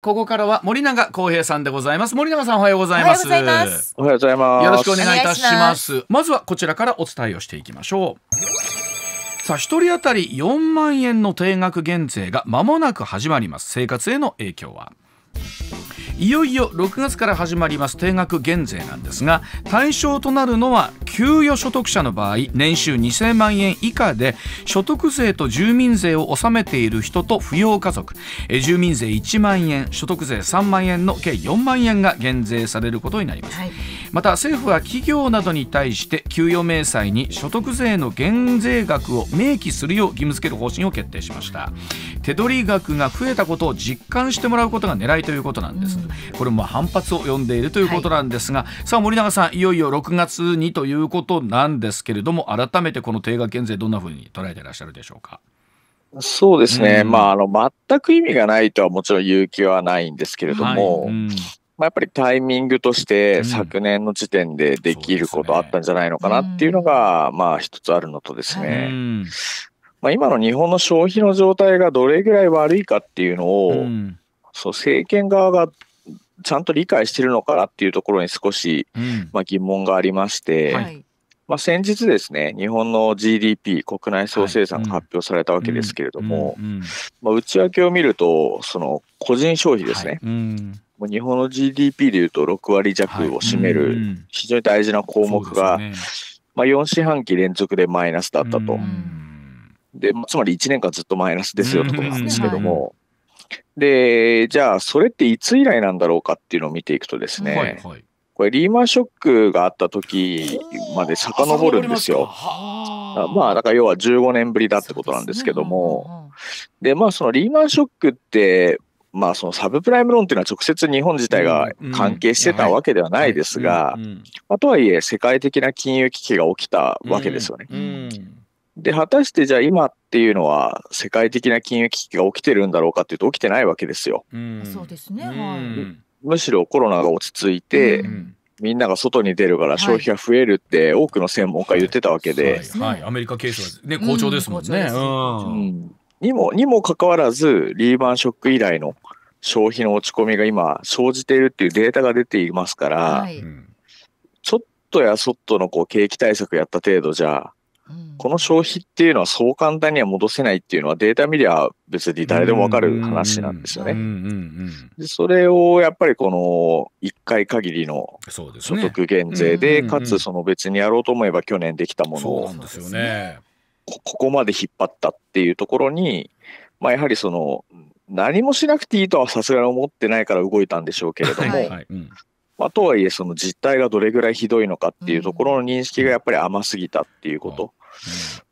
ここからは森永康平さんでございます。森永さんおはようございます。おはようございます。よろしくお願いいたします。ますまずはこちらからお伝えをしていきましょう。さあ、一人当たり4万円の定額減税が間もなく始まります。生活への影響は。いよいよ6月から始まります定額減税なんですが対象となるのは給与所得者の場合年収2000万円以下で所得税と住民税を納めている人と扶養家族住民税1万円所得税3万円の計4万円が減税されることになります、はい、また政府は企業などに対して給与明細に所得税の減税額を明記するよう義務付ける方針を決定しました手取り額が増えたことを実感してもらうことが狙いということなんです、うんこれも反発を呼んでいるということなんですが、はい、さあ森永さんいよいよ6月にということなんですけれども改めてこの定額減税どんなふうに捉えていらっしゃるでしょうか。そうですね、うん、まあ、あの全く意味がないとはもちろん言う気はないんですけれども、はいうん、まあ、やっぱりタイミングとして昨年の時点でできることあったんじゃないのかなっていうのが、うん、まあ一つあるのとですね、まあ、今の日本の消費の状態がどれぐらい悪いかっていうのを、そう政権側がちゃんと理解してるのかなっていうところに少し、うん、まあ、疑問がありまして、はい、まあ、先日ですね、日本の GDP、国内総生産が発表されたわけですけれども、まあ、内訳を見ると、その個人消費ですね。はい日本の GDP でいうと6割弱を占める非常に大事な項目が、はいね、まあ、4四半期連続でマイナスだったと、うん、でつまり1年間ずっとマイナスですよとことなんですけども、で、じゃあ、それっていつ以来なんだろうかっていうのを見ていくとですね、はいはい、これ、リーマンショックがあった時まで遡るんですよ。まあ、だから要は15年ぶりだってことなんですけども、で、まあ、そのリーマンショックって、まあ、そのサブプライムローンっていうのは直接日本自体が関係してたわけではないですが、まとはいえ世界的な金融危機が起きたわけですよね。うんうん、で、果たしてじゃあ今っていうのは世界的な金融危機が起きてるんだろうかっていうと起きてないわけですよ。そうですね、はい、むしろコロナが落ち着いて、みんなが外に出るから消費が増えるって多くの専門家言ってたわけで。はい、はいはい、アメリカ経済ね、好調ですもんね。うんにも、にもかかわらず、リーマンショック以来の消費の落ち込みが今生じているっていうデータが出ていますから、はい、ちょっとやそっとのこう景気対策やった程度じゃ、この消費っていうのはそう簡単には戻せないっていうのはデータ見りゃ別に誰でもわかる話なんですよね。でそれをやっぱりこの1回限りの所得減税で、かつその別にやろうと思えば去年できたものをここまで引っ張ったっていうところに、まあ、やはりその何もしなくていいとはさすがに思ってないから動いたんでしょうけれども、はいまあ、とはいえその実態がどれぐらいひどいのかっていうところの認識がやっぱり甘すぎたっていうこと。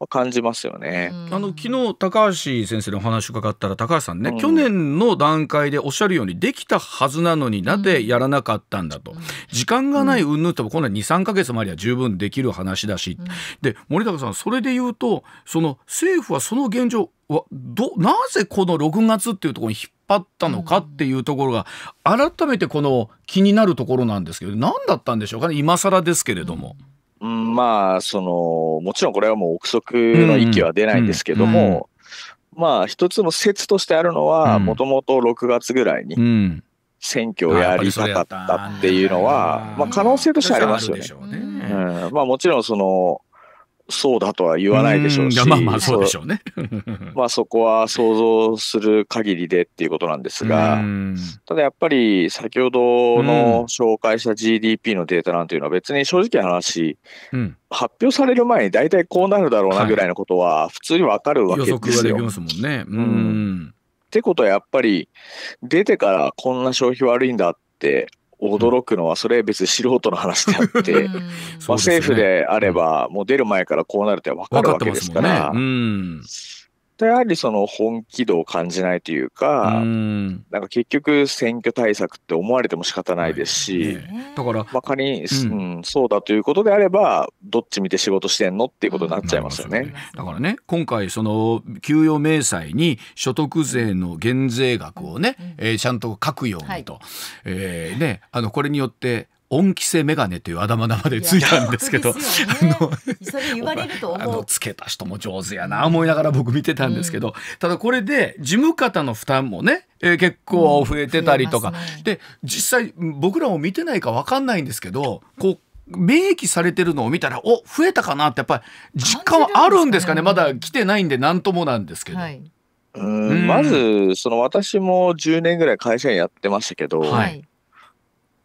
感じますよね。あの昨日高橋先生のお話伺ったら高橋さんね、うん、去年の段階でおっしゃるようにできたはずなのになぜやらなかったんだと、時間がない云々ともこ度は23か月もありゃ十分できる話だし、で森高さんそれで言うとその政府はその現状はどなぜこの6月っていうところに引っ張ったのかっていうところが改めてこの気になるところなんですけど何だったんでしょうかね今更ですけれども。うんうん、まあ、その、もちろんこれはもう憶測の域は出ないんですけども、うんうん、まあ、一つの説としてあるのは、もともと6月ぐらいに、選挙をやりたかったっていうのは、まあ、可能性としてありますよね。うん、まあ、もちろん、その、そうだとは言わないでしょうし。うまあまあそうでしょうね。まあそこは想像する限りでっていうことなんですが、ただやっぱり先ほどの紹介した GDP のデータなんていうのは別に正直な話、うん、発表される前に大体こうなるだろうなぐらいのことは普通にわかるわけですよ。はい、予測できますもんね。うん。ってことはやっぱり出てからこんな消費悪いんだって驚くのは、それ別に素人の話であって、うん、まあ、政府であれば、もう出る前からこうなるって分かるわけですから、うん、やはりその本気度を感じないというか、うん、なんか結局、選挙対策って思われても仕方ないですし、だから、まあ、仮に、うん、うん、そうだということであれば、どっち見て仕事してんのっていうことになっちゃいますよね。ねだからね、今回、その給与明細に所得税の減税額をね、うん、えー、ちゃんと書くようにと、はい、えー、ね、あのこれによって、恩着せ眼鏡というあだ名までついたんですけど、あのつけた人も上手やな思いながら僕見てたんですけど、ただこれで事務方の負担もね、えー、結構増えてたりとか、ね、で実際僕らも見てないか分かんないんですけどこう明記されてるのを見たらお増えたかなってやっぱり実感はあるんですかね、ね、まだ来てないんで何ともなんですけど。はいうん、まずその私も10年ぐらい会社員やってましたけど、はい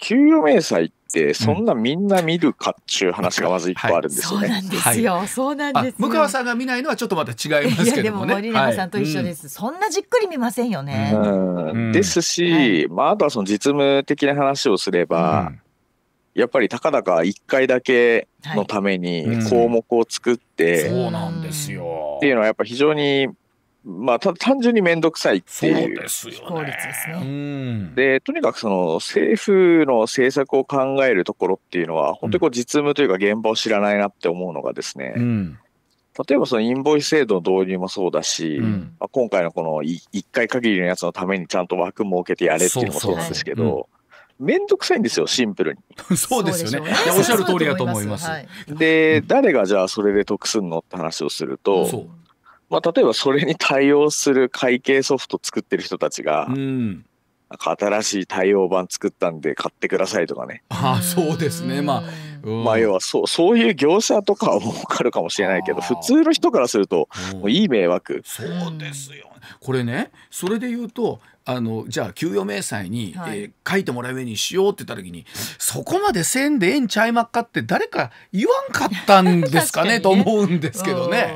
給与明細ってそんなみんな見るかっちゅう話がまず一個あるんですよね、はい、そうなんですよ、そうなんです向川さんが見ないのはちょっとまた違いますけどもね森永さんと一緒です、はい、そんなじっくり見ませんよね、ですし、まああとはその実務的な話をすれば、やっぱりたかだか1回だけのために項目を作って、そうなんですよっていうのはやっぱ非常にまあ、た単純に面倒くさいっていう。そうですよね。で、とにかくその政府の政策を考えるところっていうのは、本当にこう実務というか現場を知らないなって思うのがですね、うん、例えばそのインボイス制度の導入もそうだし、うん、まあ、今回のこの1回限りのやつのためにちゃんと枠設けてやれっていうのもそうなんですけど、そうそううんめんくさいんですよ、シンプルに。そうですよね。おっしゃる通りだと思います。で、誰がじゃあそれで得すんのって話をすると、まあ、例えばそれに対応する会計ソフト作ってる人たちが、うん、新しい対応版作ったんで買ってくださいとかね。ああそうですねまあ、うん、まあ要はそうそういう業者とかは儲かるかもしれないけど普通の人からするといい迷惑。そうですよこれねそれで言うとあのじゃあ給与明細に、はい、えー、書いてもらうようにしようって言った時にそこまでせんでええんちゃいまっかって誰か言わんかったんですかねね、と思うんですけどね。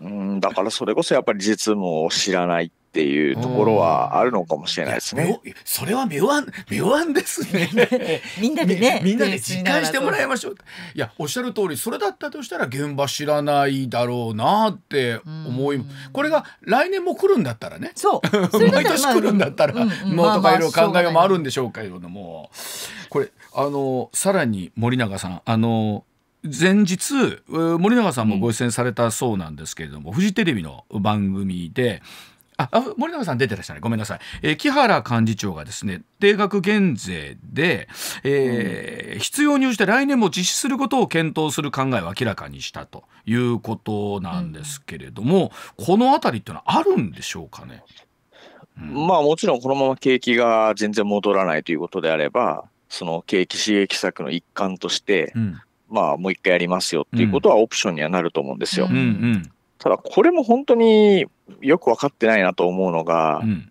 うんだからそれこそやっぱり実務を知らないっていうところはあるのかもしれないですね。それは妙案妙案ですね。みんなでねみんなで実感してもらいましょう。いやおっしゃる通りそれだったとしたら現場知らないだろうなって思いこれが来年も来るんだったらねそう 毎年来るんだったら脳とかいろいろ考えもあるんでしょうけれどもこれあのさらに森永さんあの前日森永さんもご出演されたそうなんですけれども、うん、フジテレビの番組であ森永さん出てらっしゃるごめんなさい、えー、木原幹事長がですね定額減税で、えーうん、必要に応じて来年も実施することを検討する考えを明らかにしたということなんですけれども、うん、この辺りっていうのはあるんでしょうかね、まあもちろんこのまま景気が全然戻らないということであればその景気刺激策の一環として、まあ、もう一回やりますよっていうことはオプションにはなると思うんですよ。うんうん、ただ、これも本当によく分かってないなと思うのが、うん、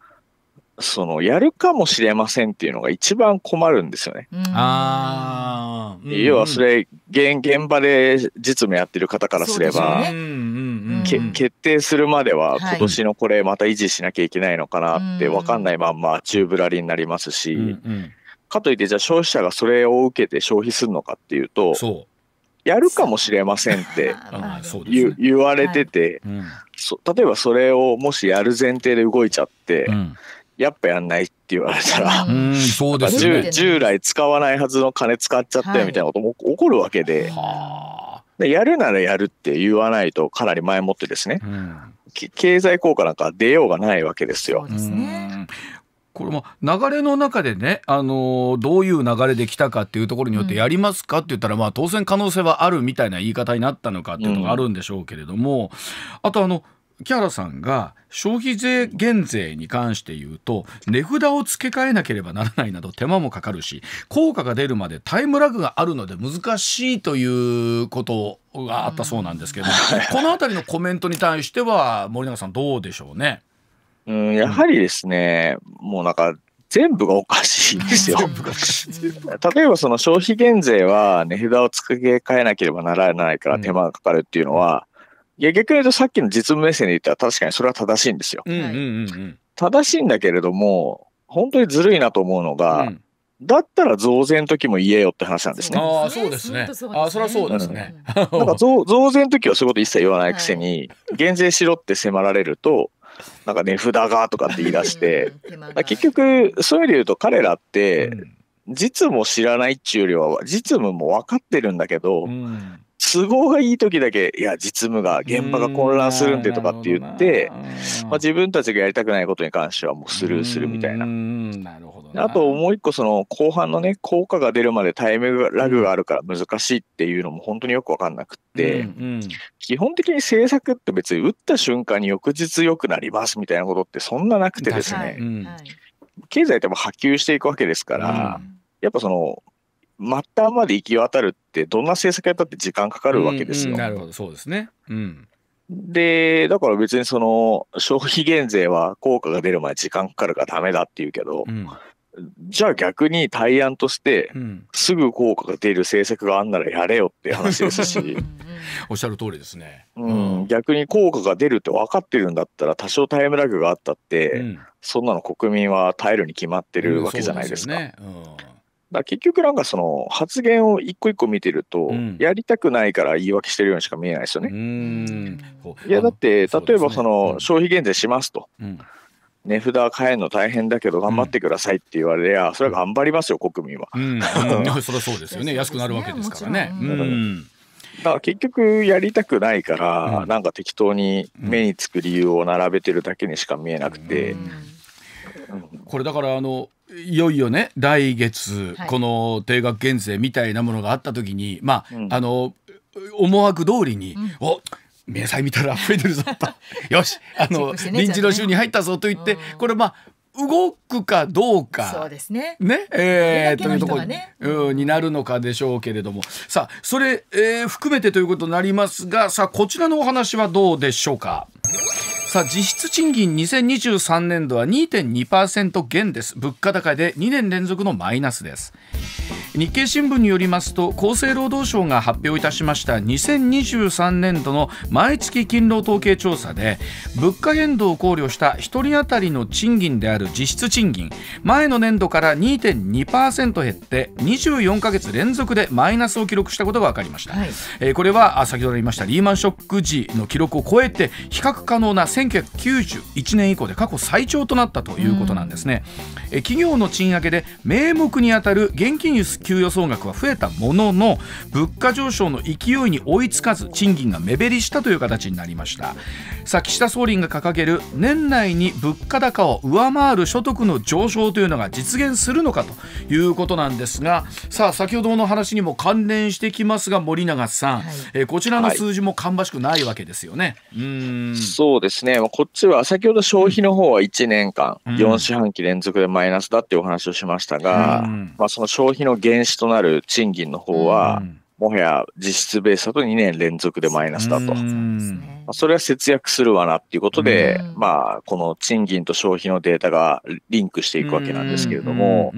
そのやるかもしれませんっていうのが一番困るんですよね。うん、あ要はそれ現現場で実務やってる方からすれば。け決定するまでは今年のこれまた維持しなきゃいけないのかなって分かんないまんま宙ぶらりになりますし、うんかといってじゃあ消費者がそれを受けて消費するのかっていうとやるかもしれませんって 言,、言われてて、はいうん、例えばそれをもしやる前提で動いちゃって、うん、やっぱやんないって言われたら、うん、そうです、ね、従来使わないはずの金使っちゃったよみたいなことも起こるわけではい、でやるならやるって言わないとかなり前もってですね、経済効果なんか出ようがないわけですよ。すね、これも流れの中でね、あのー、どういう流れで来たかっていうところによってやりますかって言ったら、まあ当然可能性はあるみたいな言い方になったのかっていうのがあるんでしょうけれども、あとあの木原さんが消費税減税に関して言うと値札を付け替えなければならないなど手間もかかるし効果が出るまでタイムラグがあるので難しいということがあったそうなんですけど、この辺りのコメントに対しては森永さんどうでしょうね。うん、やはりですね、もうなんか、全部がおかしいんですよ。例えばその消費減税は値札を付け替えなければならないから手間がかかるっていうのは、いや逆に言うとさっきの実務目線で言ったら確かにそれは正しいんですよ。正しいんだけれども、本当にずるいなと思うのが、うんだったら増税の時も言えよって話なんですね。ああ、そうですね。あそりゃそうですね。なんか増増税の時はそういうこと一切言わないくせに、減税しろって迫られると、なんか値札がとかって言い出して 結局そういう意味で言うと彼らって、実務を知らないっちゅうよりは実務も分かってるんだけど、うん、都合がいい時だけ、いや、実務が、現場が混乱するんでとかって言って、まあ、自分たちがやりたくないことに関してはもうスルーするみたいな。なるほどあともう一個、その後半のね、効果が出るまでタイムラグがあるから難しいっていうのも本当によく分かんなくって、うんうん、基本的に政策って別に打った瞬間に翌日良くなりますみたいなことってそんななくてですね、経済っても波及していくわけですから、うん、やっぱその、末端まで行き渡るってどんな政策やったって時間かかるわけですよ。うんうん、なるほどそうですね、うん、でだから別にその消費減税は効果が出る前時間かかるからダメだって言うけど、うん、じゃあ逆に対案としてすぐ効果が出る政策があんならやれよって話ですし おっしゃる通りですね、うん、うん、逆に効果が出るって分かってるんだったら多少タイムラグがあったって、そんなの国民は耐えるに決まってるわけじゃないですか。うん、ねだ結局なんかその発言を一個一個見てると、うん、やりたくないから言い訳してるようにしか見えないですよね。いやだって例えばその消費減税しますと、うん、値札変えるの大変だけど頑張ってくださいって言われりゃ、それは頑張りますよ国民は。うん、そそうですよね安くなるわけですからね。だから結局やりたくないから、なんか適当に目につく理由を並べてるだけにしか見えなくて。これだからあのいよいよね来月、はい、この定額減税みたいなものがあった時にまあ、うん、あの思惑通りに、うん、お明細見たら増えてるぞと よしあの、ね、臨時の週に入ったぞと言って、これまあ動くかどうか。そうですね。ね。えー、というところ、ね、になるのかでしょうけれども。さあ、それ、えー、含めてということになりますが、さあ、こちらのお話はどうでしょうか。さあ実質賃金2023年度は2.2%減です物価高で2年連続のマイナスです日経新聞によりますと厚生労働省が発表いたしました2023年度の毎月勤労統計調査で物価変動を考慮した1人当たりの賃金である実質賃金前の年度から2.2%減って24か月連続でマイナスを記録したことが分かりました、はい、えー、これは先ほど言いましたリーマンショック時の記録を超えて比較可能な1991年以降で過去最長となったということなんですね、うん、え企業の賃上げで名目に当たる現金給与総額は増えたものの物価上昇の勢いに追いつかず賃金が目減りしたという形になりましたさあ岸田総理が掲げる年内に物価高を上回る所得の上昇というのが実現するのかということなんですがさあ先ほどの話にも関連してきますが森永さん、はい、えー、こちらの数字も芳しくないわけですよね。はい、うんそうですねこっちは先ほど消費の方は1年間、4四半期連続でマイナスだっていうお話をしましたが、うん、まあ、その消費の原資となる賃金の方は、うんもはや実質ベースだと2年連続でマイナスだと。それは節約するわなっていうことで、まあ、この賃金と消費のデータがリンクしていくわけなんですけれども、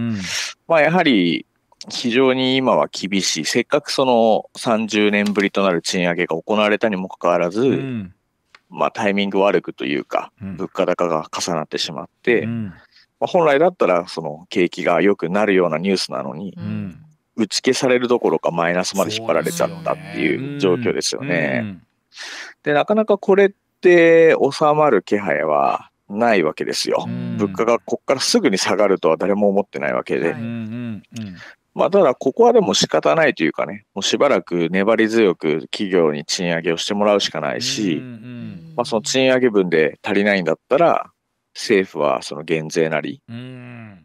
まあ、やはり非常に今は厳しい。せっかくその30年ぶりとなる賃上げが行われたにもかかわらず、まあタイミング悪くというか、物価高が重なってしまって、まあ、本来だったらその景気が良くなるようなニュースなのに、打ち消されるどころかマイナスまで引っ張られちゃったっていう状況ですよね。で、なかなかこれって収まる気配はないわけですよ。物価がここからすぐに下がるとは誰も思ってないわけで。まあ、ただ、ここはでも仕方ないというかね、もうしばらく粘り強く企業に賃上げをしてもらうしかないし、まあ、その賃上げ分で足りないんだったら、政府はその減税なり、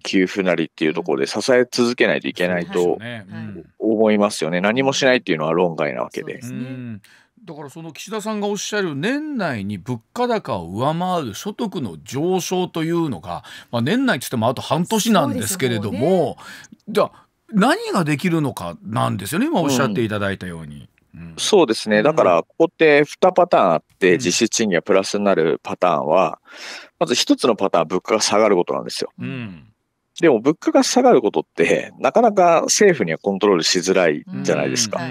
給付なりっていうところで支え続けないといけないと思いますよね、何もしないっていうのは論外なわけで。だからその岸田さんがおっしゃる年内に物価高を上回る所得の上昇というのが、まあ、年内って言ってもあと半年なんですけれども、ね、じゃあ何ができるのかなんですよね今おっしゃっていただいたように。うんそうですね。だから、ここって2パターンあって、実質賃金がプラスになるパターンは、まず1つのパターンは物価が下がることなんですよ。うん、でも、物価が下がることって、なかなか政府にはコントロールしづらいじゃないですか。っ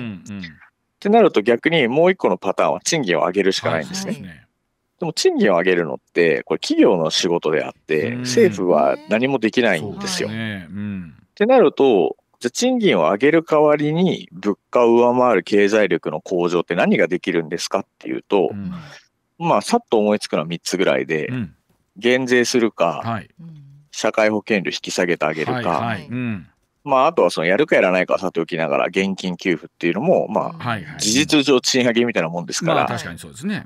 てなると、逆にもう1個のパターンは賃金を上げるしかないんですね。でも賃金を上げるのって、これ企業の仕事であって、政府は何もできないんですよ。ってなると、じゃあ賃金を上げる代わりに物価を上回る経済力の向上って何ができるんですかっていうと、うん、まあさっと思いつくのは3つぐらいで、うん、減税するか、はい、社会保険料引き下げてあげるか、まあ、あとはそのやるかやらないかはさておきながら、現金給付っていうのも、まあ、事実上、賃上げみたいなもんですから、確かにそうですね。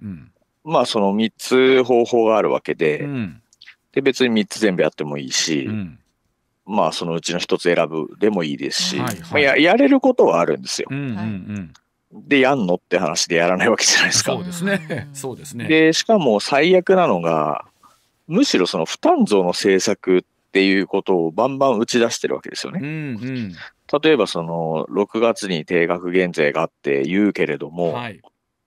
まあ、その3つ方法があるわけで、で別に3つ全部やってもいいし、まあ、そのうちの一つ選ぶでもいいですし、はいはい、まあ、ややれることはあるんですよ。うんうんうん、でやんのって話でやらないわけじゃないですか。そうですね。そうですね。でしかも最悪なのがむしろその負担増の政策っていうことをバンバン打ち出してるわけですよね。うんうん、例えばその6月に定額減税があって言うけれども、はい、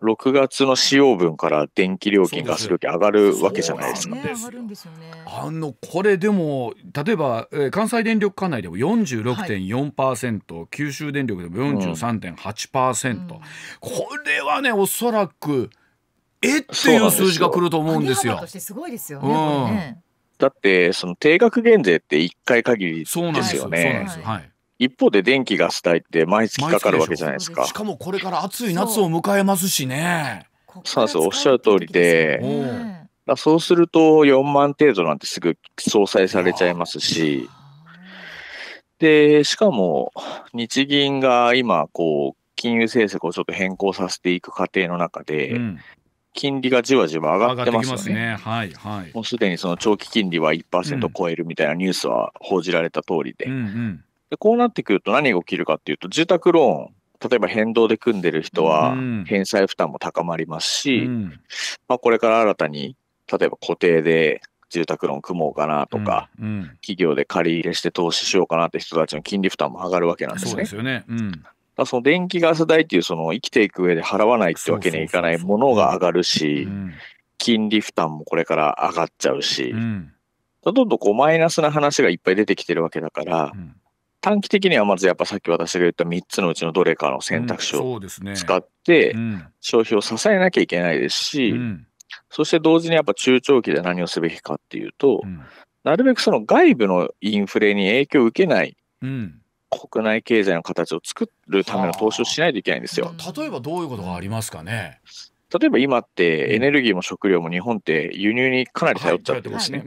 6月の使用分から電気料金、ガス料金上がるわけじゃないですか。すすね、あのこれでも例えば、えー、関西電力管内でも46.4%、はい、九州電力でも43.8%、うん、これはねおそらくえっていう数字がくると思うんですよ。すごいですよね。うん、だってその定額減税って1回限りですよね。はい一方で電気ガス代って毎月かかるわけじゃないですかしかもこれから暑い夏を迎えますしねそうそうおっしゃる通りで、うん、そうすると4万程度なんてすぐ相殺されちゃいますしでしかも日銀が今こう金融政策をちょっと変更させていく過程の中で、うん、金利がじわじわ上がってますよね。ねはいはい、もうすでにその長期金利は1%超えるみたいなニュースは報じられた通りで、うんうんでこうなってくると何が起きるかっていうと、住宅ローン、例えば変動で組んでる人は返済負担も高まりますし、うん、まあ、これから新たに例えば固定で住宅ローン組もうかなとか、うんうん、企業で借り入れして投資しようかなって人たちの金利負担も上がるわけなんですね。そうですよね、うんその電気ガス代っていうその生きていく上で払わないってわけにはいかないものが上がるし、金利負担もこれから上がっちゃうし、どんどんこうマイナスな話がいっぱい出てきてるわけだから、うん短期的にはまずやっぱさっき私が言った3つのうちのどれかの選択肢を使って消費を支えなきゃいけないですし、そして同時にやっぱ中長期で何をすべきかっていうと、なるべくその外部のインフレに影響を受けない国内経済の形を作るための投資をしないといけないんですよ。例えばどういうことがありますかね例えば今ってエネルギーも食料も日本って輸入にかなり頼っちゃってますね。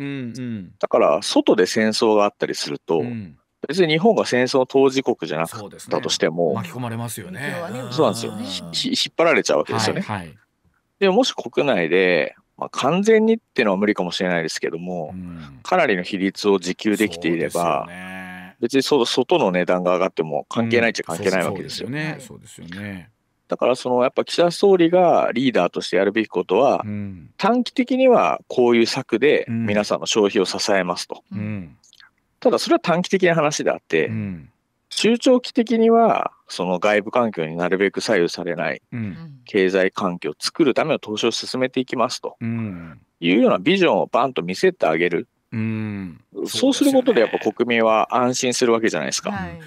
だから外で戦争があったりすると、うん別に日本が戦争当事国じゃなかったとしても、ね、巻き込まれますよね。そうなんですよ。引っ張られちゃうわけですよね。はいはい、でもし国内で、まあ、完全にっていうのは無理かもしれないですけども、うん、かなりの比率を自給できていれば、ね、別にそ外の値段が上がっても関係ないっちゃ関係ないわけですよね。そうですよね。だからそのやっぱ岸田総理がリーダーとしてやるべきことは、うん、短期的にはこういう策で皆さんの消費を支えますと。うんただそれは短期的な話であって、うん、中長期的にはその外部環境になるべく左右されない経済環境を作るための投資を進めていきますというようなビジョンをバンと見せてあげる。うんそうすることでやっぱ国民は安心するわけじゃないですか。はい、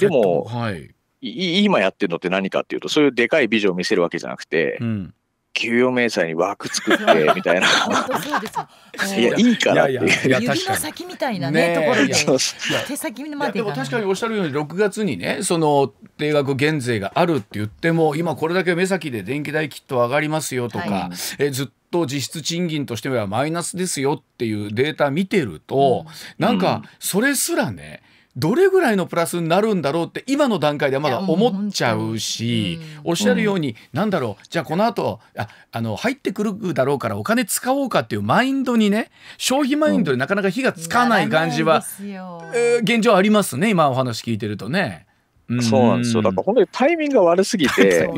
でも、はい、今やってるのって何かっていうとそういうでかいビジョンを見せるわけじゃなくて、うん、給与明細に枠作って みたいな いやいいからっいや、指の先みたいなねところで手先まででも確かにおっしゃるように6月にねその定額減税があるって言っても今これだけ目先で電気代きっと上がりますよとか、えずっと実質賃金としてはマイナスですよっていうデータ見てると、なんかそれすらねどれぐらいのプラスになるんだろうって今の段階ではまだ思っちゃうし、おっしゃるように、何だろうじゃあこの後ああの入ってくるだろうからお金使おうかっていうマインドにね消費マインドでなかなか火がつかない感じは、現状ありますね今お話聞いてるとね。そうなんですよだから本当にタイミングが悪すぎて、なん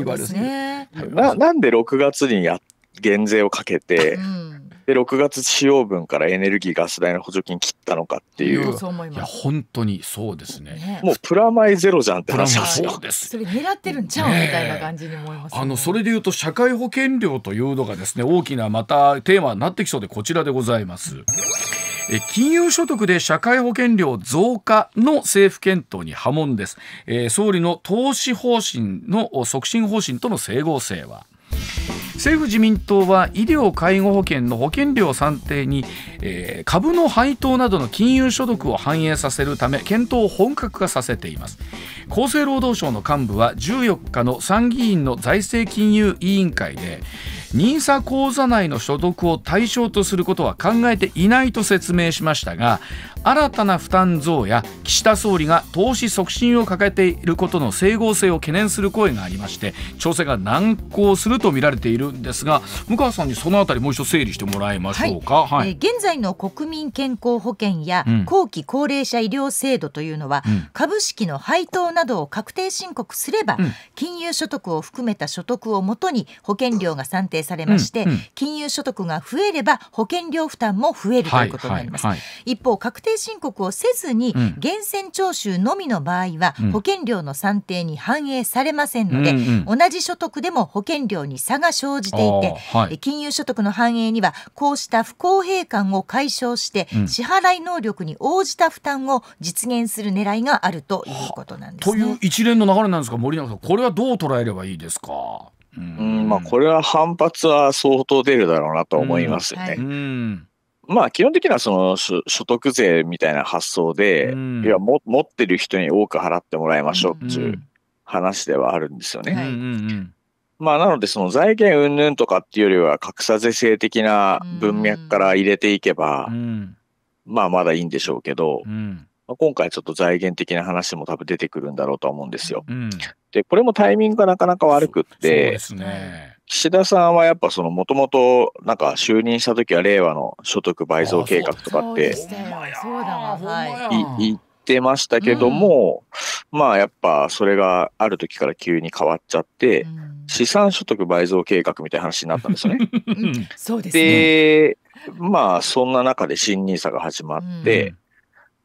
で6月にや減税をかけて。うんで6月使用分からエネルギーガス代の補助金切ったのかっていうそう思いますいや本当にそうですね、ね、もうプラマイゼロじゃんって話ですよそれ狙ってるんちゃう、ね、みたいな感じに思います、ね、あのそれでいうと社会保険料というのがですね大きなまたテーマになってきそうでこちらでございます。金融所得で社会保険料増加の政府検討に波紋です、えー、総理の投資方針の促進方針との整合性は政府自民党は医療介護保険の保険料算定に、えー、株の配当などの金融所得を反映させるため検討を本格化させています厚生労働省の幹部は14日の参議院の財政金融委員会で nisa 口座内の所得を対象とすることは考えていないと説明しましたが新たな負担増や岸田総理が投資促進を掲げていることの整合性を懸念する声がありまして調整が難航するとみられているるんですが向川さんにそのあたりもう一度整理してもらいましょうか、はい、えー、現在の国民健康保険や後期高齢者医療制度というのは、うん、株式の配当などを確定申告すれば、うん、金融所得を含めた所得をもとに保険料が算定されまして、うん、金融所得が増えれば保険料負担も増えるということになります、はいはい、一方確定申告をせずに源泉徴収のみの場合は、保険料の算定に反映されませんので、うんうん、同じ所得でも保険料に差が生生じていて、はい、金融所得の反映にはこうした不公平感を解消して、支払い能力に応じた負担を実現する狙いがあるということなんです、ね、という一連の流れなんですか森永さんこれはどう捉えればいいですかうんまあ、これは反発は相当出るだろうなと思いますよね。うんはいまあ、基本的にはその所得税みたいな発想で、うん、いやも持ってる人に多く払ってもらいましょうっていう話ではあるんですよね。うんうんうん、まあ、なので、その財源云々とかっていうよりは、格差是正的な文脈から入れていけば、まあ、まだいいんでしょうけど、今回ちょっと財源的な話も多分出てくるんだろうと思うんですよ。で、これもタイミングがなかなか悪くって、岸田さんはやっぱそのもともとなんか就任した時は令和の所得倍増計画とかって言ってましたけども、まあやっぱそれがある時から急に変わっちゃって、資産所得倍増計画みたいな話になったんですよね。そうです、ね、で、まあ、そんな中で新 NISA が始まって、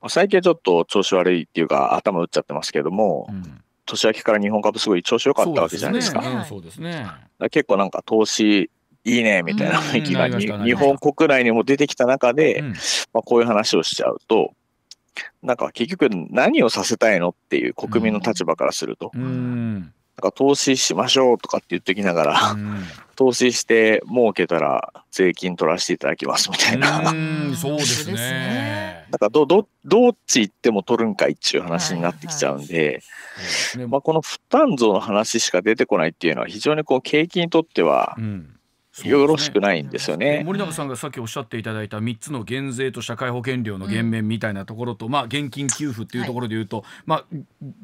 うん、最近はちょっと調子悪いっていうか、頭打っちゃってますけども、うん、年明けから日本株すごい調子良かったわけじゃないですか。そうですね。結構なんか投資いいねみたいな雰囲気が、日本国内にも出てきた中で、まあ、こういう話をしちゃうと、なんか結局何をさせたいのっていう国民の立場からすると。うんなんか投資しましょうとかって言ってきながら、うん、投資して儲けたら税金取らせていただきますみたいな。うそうですね。だからどどどっち行っても取るんかいっていう話になってきちゃうんで、はいはい、まあ、この負担増の話しか出てこないっていうのは非常にこう景気にとっては、うんよろしくないんですよね、森永さんがさっきおっしゃっていただいた3つの減税と社会保険料の減免みたいなところと、うん、まあ、現金給付っていうところでいうと、はい、まあ、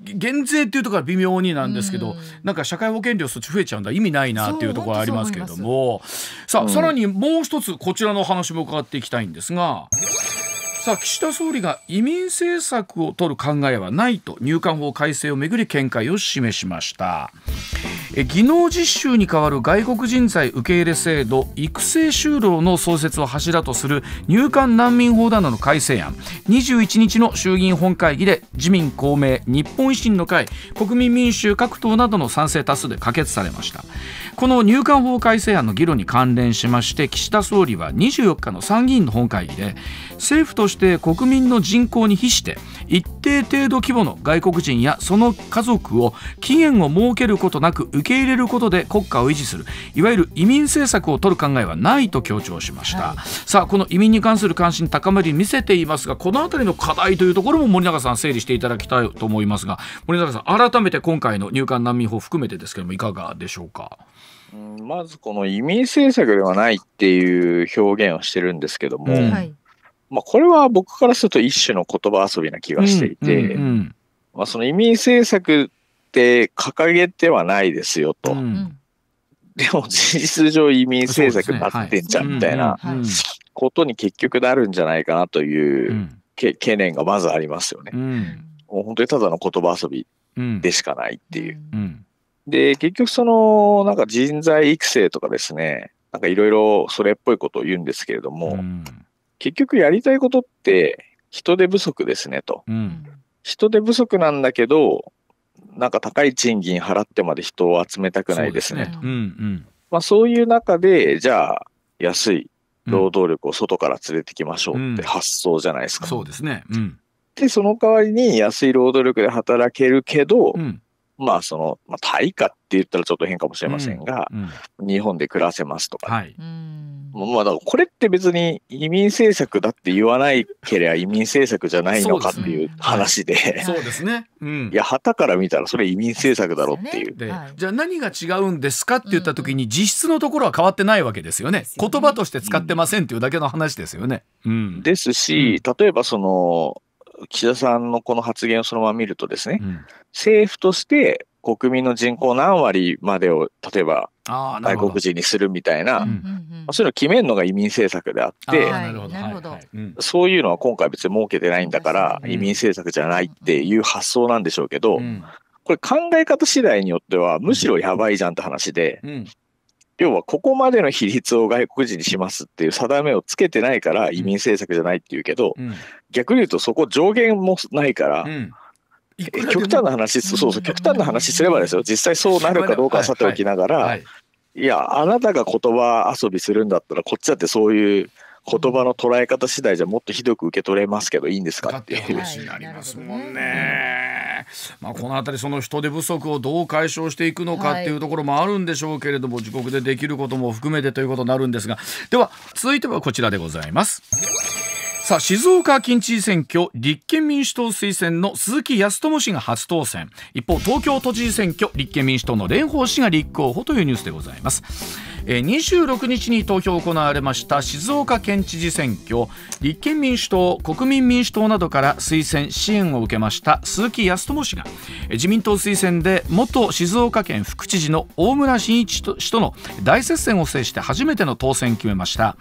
減税っていうところは微妙になんですけど、うん、なんか社会保険料そっち増えちゃうんだ意味ないなっていうところはありますけれどもさあ、うん、さらにもう一つこちらの話も伺っていきたいんですが。さあ岸田総理が移民政策を取る考えはないと入管法改正をめぐり見解を示しました。え技能実習に代わる外国人材受け入れ制度育成就労の創設を柱とする入管難民法などの改正案21日の衆議院本会議で自民公明日本維新の会国民民主各党などの賛成多数で可決されましたこの入管法改正案の議論に関連しまして岸田総理は24日の参議院の本会議で政府として国民の人口に比して一定程度規模の外国人やその家族を期限を設けることなく受け入れることで国家を維持するいわゆる移民政策を取る考えはないと強調しました、はい、さあこの移民に関する関心高まり見せていますがこの辺りの課題というところも森永さん整理していただきたいと思いますが森永さん改めて今回の入管難民法含めてですけどもいかがでしょうか。まずこの移民政策ではないっていう表現をしてるんですけども、うん、まあ、これは僕からすると一種の言葉遊びな気がしていて、うんうんうん、まあ、その移民政策って掲げてはないですよと。うん、でも事実上移民政策になってんじゃんみたいなことに結局なるんじゃないかなという懸念がまずありますよね。うん、もう本当にただの言葉遊びでしかないっていう。で、結局その、なんか人材育成とかですね、なんかいろいろそれっぽいことを言うんですけれども、うん、結局やりたいことって人手不足ですねと、うん、人手不足なんだけど、なんか高い賃金払ってまで人を集めたくないですね。そう、うまそういう中で、じゃあ、安い労働力を外から連れてきましょうって発想じゃないですか。うん、そうですね。うん、で、その代わりに安い労働力で働けるけど、うん、まあ、その、まあ、対価って言ったらちょっと変かもしれませんが、日本で暮らせますとか、はい、まあ、だこれって別に移民政策だって言わないけりゃ移民政策じゃないのかっていう話で。そうですね。うん、いや、旗から見たらそれ移民政策だろっていう。でじゃあ何が違うんですかって言った時に実質のところは変わってないわけですよね。言葉として使ってませんっていうだけの話ですよね。うん、ですし、例えばその、岸田さんのこの発言をそのまま見るとですね、うん、政府として国民の人口何割までを例えば外国人にするみたいな、そういうの決めるのが移民政策であって、そういうのは今回別に設けてないんだから、移民政策じゃないっていう発想なんでしょうけど、これ考え方次第によってはむしろやばいじゃんって話で、要はここまでの比率を外国人にしますっていう定めをつけてないから移民政策じゃないっていうけど、逆に言うとそこ上限もないから、極端な話、そうそう、極端な話すればですよ、実際そうなるかどうかはさておきながら、はいはい、いや、あなたが言葉遊びするんだったら、こっちだってそういう言葉の捉え方次第じゃもっとひどく受け取れますけど、いいんですかっていう話になりますもんね。まあ、この辺り、その人手不足をどう解消していくのかっていうところもあるんでしょうけれども、自国でできることも含めてということになるんですが、では、続いてはこちらでございます。さあ、静岡県知事選挙、立憲民主党推薦の鈴木康友氏が初当選。一方、東京都知事選挙、立憲民主党の蓮舫氏が立候補というニュースでございます。26日に投票行われました静岡県知事選挙立憲民主党国民民主党などから推薦支援を受けました鈴木康友氏が自民党推薦で元静岡県副知事の大村新一氏との大接戦を制して初めての当選を決めました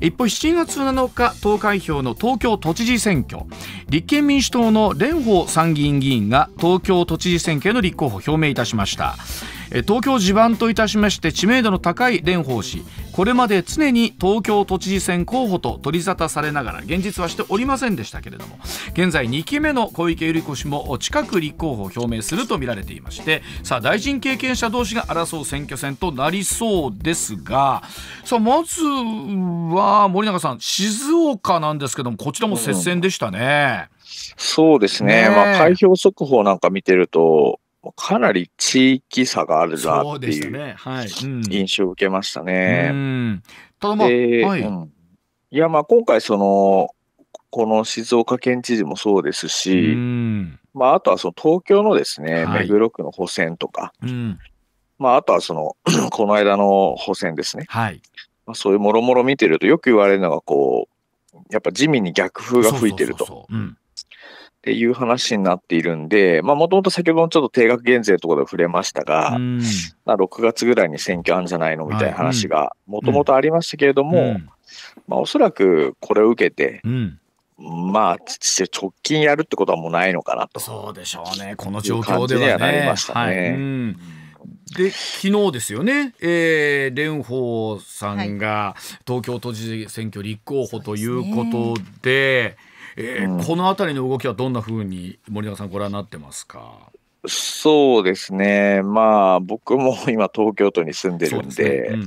一方7月7日投開票の東京都知事選挙立憲民主党の蓮舫参議院議員が東京都知事選挙への立候補を表明いたしました東京地盤といたしまして知名度の高い蓮舫氏これまで常に東京都知事選候補と取り沙汰されながら現実はしておりませんでしたけれども現在2期目の小池百合子氏も近く立候補を表明するとみられていましてさあ大臣経験者同士が争う選挙戦となりそうですがさあまずは森永さん静岡なんですけどもこちらも接戦でしたね。そうですね、ねまあ、開票速報なんか見てると、かなり地域差があるなっていう印象を受けましたね。うだまあ、はいやまあ今回そのこの静岡県知事もそうですし、まあ、あとはその東京のですね、はい、目黒区の補選とか、うん、まあ、あとはその この間の補選ですね、はいまあ、そういうもろもろ見てるとよく言われるのがこうやっぱ地味に逆風が吹いてると。っていう話になっているんで、まあもともと先ほどのちょっと定額減税とかで触れましたが、うん、まあ6月ぐらいに選挙あるんじゃないのみたいな話がもともとありましたけれども、うんうん、まあおそらくこれを受けて、まあ直近やるってことはもうないのかなと。そうでしょうね。この状況では、ね、はなりましたね。はいで昨日ですよね、えー、蓮舫さんが東京都知事選挙立候補ということで。はいえー、うん、この辺りの動きはどんなふうに森永さん、ご覧になってますか。そうですね、まあ、僕も 今、東京都に住んでるんで、でねうん、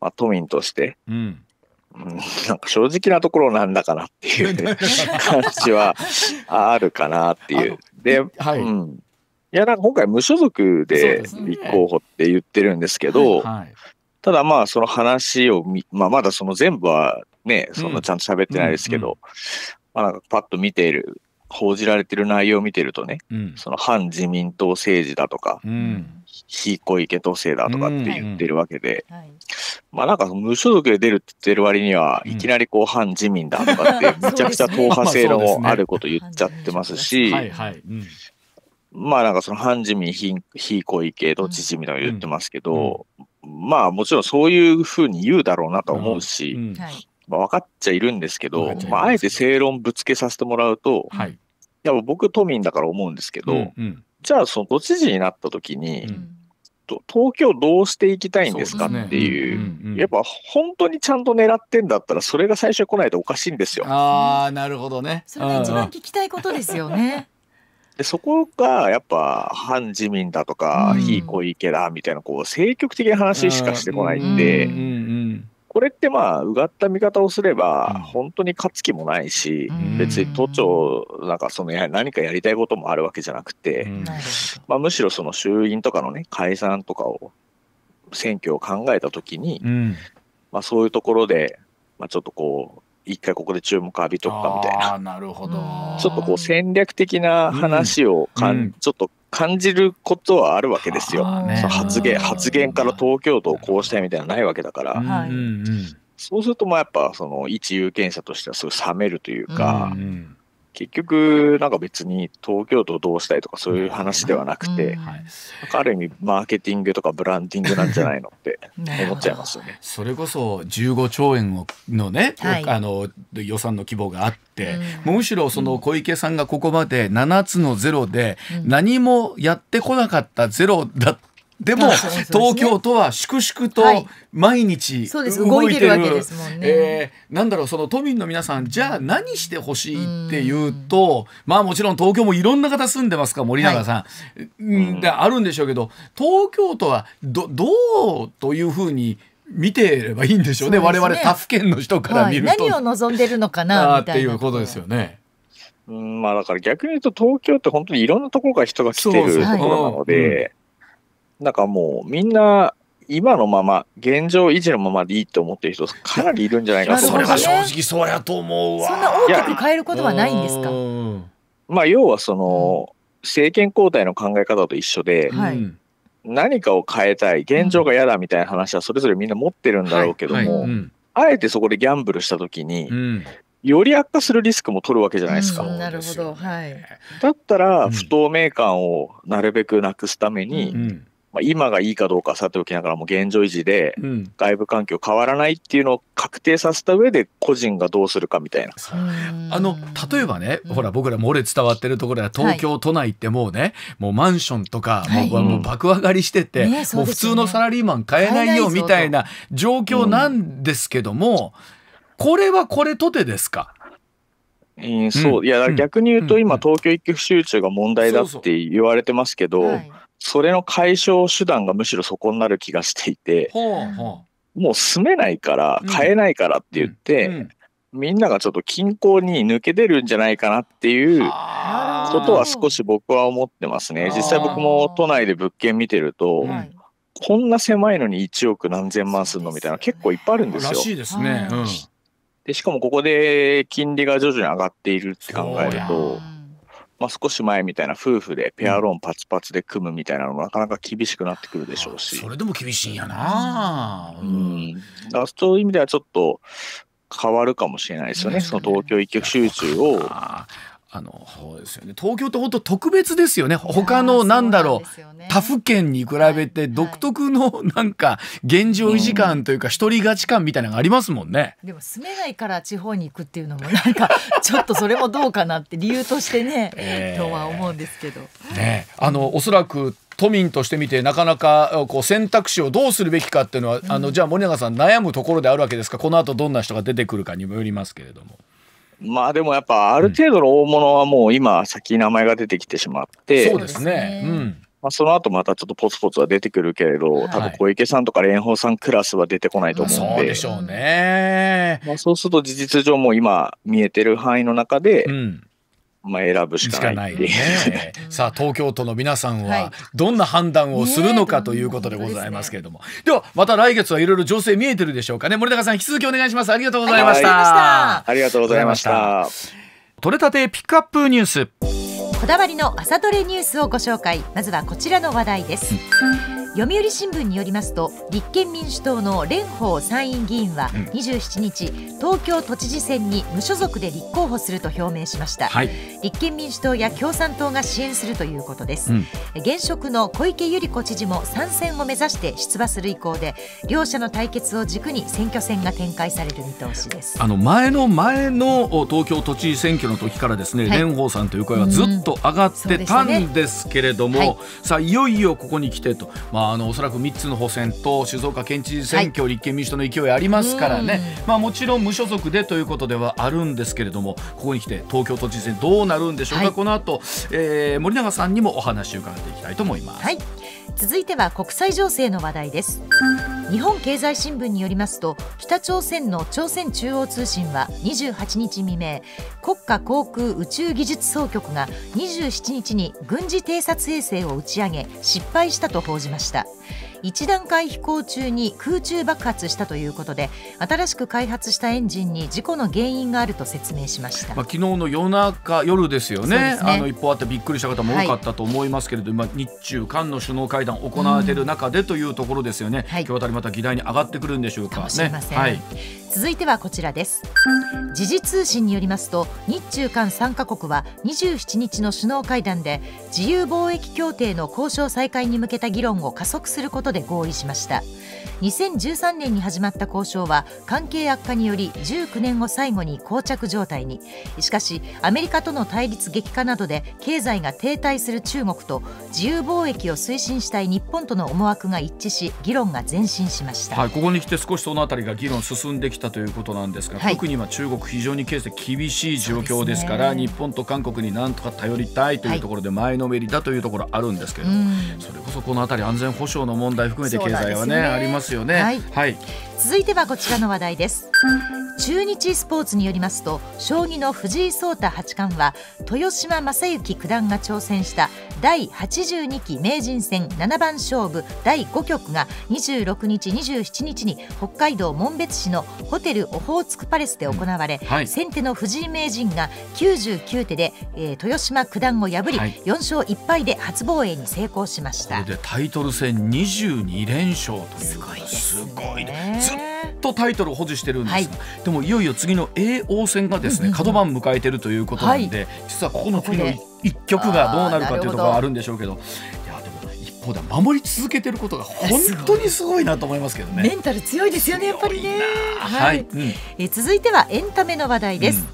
まあ、都民として、うん、なんか正直なところなんだかなっていう 感じはあるかなっていう。で、はい、うん、いや、なんか今回、無所属で立候補って言ってるんですけど、ねはいはい、ただまあ、その話を、まあ、まだその全部はね、そんなちゃんと喋ってないですけど、うんうんまあ、なんかパッと見ている、報じられてる内容を見てるとね、うん、その反自民党政治だとか、うん、非小池都政だとかって言ってるわけで、まあなんか無所属で出るって言ってる割には、いきなりこう反自民だとかって、めちゃくちゃ党派性のあること言っちゃってますし、まあなんかその反自民、非小池、どっち自民とか言ってますけど、まあもちろんそういうふうに言うだろうなと思うし、はいまあ、分かっちゃいるんですけど、まあ、あえて正論ぶつけさせてもらうと、はい、やっぱ僕都民だから思うんですけど、うんうん、じゃあその都知事になった時に、うん、東京どうしていきたいんですかっていう、うんやっぱ本当にちゃんと狙ってんだったらそれが最初に来ないとおかしいんですよ。あなるほどね。それが一番聞きたいことですよね。でそこがやっぱ反自民だとか、非小池だみたいなこう政局的な話しかしてこないんで、うんうんうんこれってまあうがった見方をすれば本当に勝つ気もないし、別に都庁なんかそのや何かやりたいこともあるわけじゃなくて、まあ、むしろその衆院とかのね解散とかを選挙を考えた時に、まあ、そういうところで、まあ、ちょっとこう一回ここで注目浴びとくかみたいななるほどちょっとこう戦略的な話をかん、うん、ちょっと感じることはあるわけですよ。ね、発言発言から東京都をこうしたいみたいなのないわけだから。そうするとまあやっぱその一有権者としてはすごい冷めるというか。うんうん結局、なんか別に東京都どうしたいとかそういう話ではなくて、うん、ある意味マーケティングとかブランディングなんじゃないのって思っちゃいますよね。それこそ15兆円のね、はい、あの予算の規模があって、うん、むしろその小池さんがここまで7つのゼロで何もやってこなかったゼロだったでも東京都は粛々と毎日動いてる、はい、わえー、なんだろうその都民の皆さんじゃあ何してほしいっていうとまあもちろん東京もいろんな方住んでますから森永さん、はい、であるんでしょうけど東京都はどどうというふうに見てればいいんでしょうね、ね、我々他府県の人から見ると、はい、何を望んでるのかなっていうことですよね。うんまあだから逆に言うと東京って本当にいろんなところから人が来てるところなので。なんかもうみんな今のまま現状維持のままでいいと思ってる人かなりいるんじゃないかそれは正直そうやと思うわそんな大きく変えることはないんですかまあ要はその政権交代の考え方と一緒で、はい、何かを変えたい現状が嫌だみたいな話はそれぞれみんな持ってるんだろうけども、あえてそこでギャンブルした時に、うんより悪化するリスクも取るわけじゃないですか。うん、なるほど、はい、だったら不透明感をなるべくなくすために、うん、まあ、今がいいかどうかさておきながらも現状維持で外部環境変わらないっていうのを確定させた上で個人がどうするかみたいな。あの例えばね、うん、ほら僕ら漏れ伝わってるところは東京都内ってもうね、はい、もうマンションとか、はい、もう爆上がりしてて、うんねもう普通のサラリーマン買えないよみたいな状況なんですけども、うん、これはこれとてですかうん、そう、いや、逆に言うと今、東京一極集中が問題だって言われてますけど、はいそれの解消手段がむしろそこになる気がしていて、もう住めないから、買えないからって言って、みんながちょっと均衡に抜け出るんじゃないかなっていうことは少し僕は思ってますね。実際僕も都内で物件見てると、こんな狭いのに1億何千万するのみたいな結構いっぱいあるんですよ。らしいですね。うん、でしかもここで金利が徐々に上がっているって考えると。まあ、少し前みたいな夫婦でペアローンパツパツで組むみたいなのもなかなか厳しくなってくるでしょうし、それでも厳しいんやな、うん、だそういう意味ではちょっと変わるかもしれないですよね、その東京一極集中をあのそうですよね東京って本当特別ですよね他のなんだろう、ね、他府県に比べて独特のなんか現状維持感というか一人勝ち感みたいなのがありますもんね、うん、でも住めないから地方に行くっていうのもなんか ちょっとそれもどうかなって理由としてね、えー、とは思うんですけど。ねあのおそらく都民としてみてなかなかこう選択肢をどうするべきかっていうのは、うん、あのじゃあ森永さん悩むところであるわけですかこの後どんな人が出てくるかにもよりますけれども。まあでもやっぱある程度の大物はもう今先名前が出てきてしまって、そうですね、うんまあ、その後またちょっとポツポツは出てくるけれど、多分小池さんとか蓮舫さんクラスは出てこないと思うんで、そうでしょうね、まあ、そうすると事実上もう今見えてる範囲の中で、うんまあ、選ぶしかない、ね、さあ東京都の皆さんはどんな判断をするのかということでございますけれども、ではまた来月はいろいろ情勢見えてるでしょうかね森高さん引き続きお願いしますありがとうございましたありがとうございました取れたてピックアップニュースこだわりの朝トレニュースをご紹介まずはこちらの話題です、読売新聞によりますと立憲民主党の蓮舫参院議員は27日、うん、東京都知事選に無所属で立候補すると表明しました、はい、立憲民主党や共産党が支援するということです、うん、現職の小池百合子知事も参戦を目指して出馬する意向で両者の対決を軸に選挙戦が展開される見通しですあの前の前の東京都知事選挙の時からですね、はい、蓮舫さんという声はずっと上がってたんですけれども、ねはい、さあいよいよここに来てと、まあ、あのおそらく3つの補選と静岡県知事選挙、はい、立憲民主党の勢いありますからね、まあ、もちろん無所属でということではあるんですけれどもここに来て東京都知事選どうなるんでしょうか、はい、この後、えー、森永さんにもお話を伺っていきたいと思います。続いては国際情勢の話題です。日本経済新聞によりますと北朝鮮の朝鮮中央通信は28日未明国家航空宇宙技術総局が27日に軍事偵察衛星を打ち上げ失敗したと報じました。1段階飛行中に空中爆発したということで新しく開発したエンジンに事故の原因があると説明しました、まあ、昨日の夜中夜ですよね、ね、あの一報あってびっくりした方も多かったと思いますけれども、はい、日中韓の首脳会談行われている中でというところですよね、うんはい、今日あたりまた議題に上がってくるんでしょうかね。はい続いてはこちらです時事通信によりますと日中韓3カ国は27日の首脳会談で自由貿易協定の交渉再開に向けた議論を加速することで合意しました2013年に始まった交渉は関係悪化により19年を最後に膠着状態にしかしアメリカとの対立激化などで経済が停滞する中国と自由貿易を推進したい日本との思惑が一致し議論が前進しました、はい、ここに来て少しそのあたりが議論進んできたということなんですが、はい、特に今中国非常に経済厳しい状況ですから、ね、日本と韓国になんとか頼りたいというところで前のめりだというところあるんですけれども、はい、それこそこのあたり安全保障の問題含めて経済はねありますますよね。はい、はい、続いてはこちらの話題です。中日スポーツによりますと将棋の藤井聡太八冠は豊島将之九段が挑戦した第82期名人戦七番勝負第5局が26日27日に北海道紋別市のホテルオホーツクパレスで行われ、はい、先手の藤井名人が99手で、えー、豊島九段を破り、はい、4勝1敗で初防衛に成功しましたこれでタイトル戦22連勝というすごいですねすとタイトル保持してるんです、はい、でもいよいよ次の叡王戦がですね角番迎えてるということなんで、はい、実はここの次の1曲がどうなるかというところはあるんでしょうけどこうだ守り続けてることが本当にすごいなと思いますけどねメンタル強いですよねやっぱりねはい、うん、え続いてはエンタメの話題です、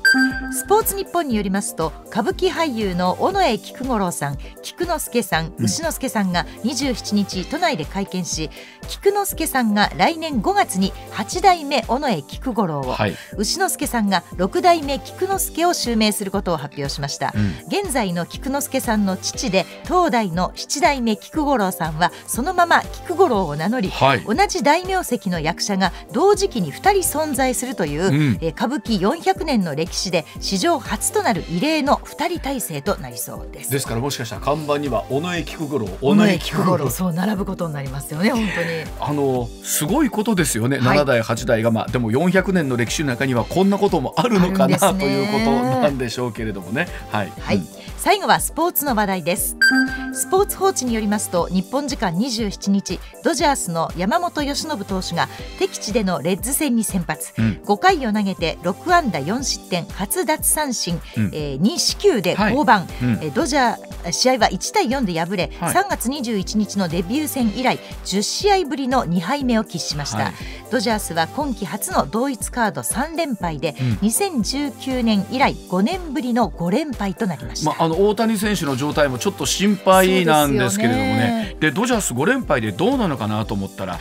うん、スポーツ日本によりますと歌舞伎俳優の尾上菊五郎さん菊之助さん牛之助さんが27日都内で会見し、うん、菊之助さんが来年5月に8代目尾上菊五郎を、はい、牛之助さんが6代目菊之助を襲名することを発表しました、現在の菊之助さんの父で当代の7代目菊五郎郎さんはそのまま菊五郎を名乗り、はい、同じ大名跡の役者が同時期に2人存在するという、うん、え歌舞伎400年の歴史で史上初となる異例の2人体制となりそうですですからもしかしたら看板には尾上菊五郎尾上菊五郎そう並ぶことになりますよね本当に あのすごいことですよね、はい、7代8代がまあでも400年の歴史の中にはこんなこともあるのかなということなんでしょうけれどもねはい、はい、うん最後はスポーツの話題ですスポーツ報知によりますと日本時間27日ドジャースの山本由伸投手が敵地でのレッズ戦に先発、うん、5回を投げて6安打4失点初奪三振、うん、えー、2四球で降板、はいうん、ドジャー試合は1対4で敗れ、はい、3月21日のデビュー戦以来10試合ぶりの2敗目を喫しました、はい、ドジャースは今季初の同一カード3連敗で、うん、2019年以来5年ぶりの5連敗となりました、まあの大谷選手の状態もちょっと心配なんですけれどもねで、ね、ドジャース5連敗でどうなのかなと思ったら、